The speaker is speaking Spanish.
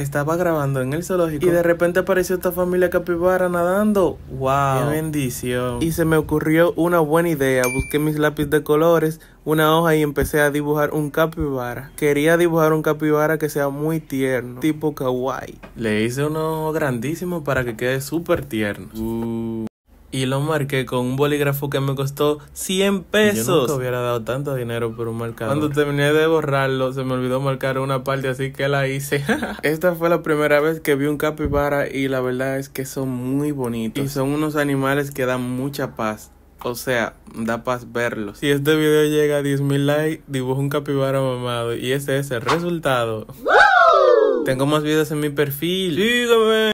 estaba grabando en el zoológico y de repente apareció esta familia capibara nadando. ¡Wow! ¡Qué bendición! Y se me ocurrió una buena idea. Busqué mis lápices de colores, una hoja y empecé a dibujar un capibara. Quería dibujar un capibara que sea muy tierno, tipo kawaii. Le hice uno grandísimo para que quede súper tierno. Uh y lo marqué con un bolígrafo que me costó 100 pesos. Yo nunca hubiera dado tanto dinero por un marcador. Cuando terminé de borrarlo, se me olvidó marcar una parte, así que la hice. Esta fue la primera vez que vi un capibara y la verdad es que son muy bonitos. Y son unos animales que dan mucha paz. O sea, da paz verlos. Si este video llega a 10.000 likes, dibujo un capibara mamado. Y ese es el resultado. Tengo más videos en mi perfil. Sígueme.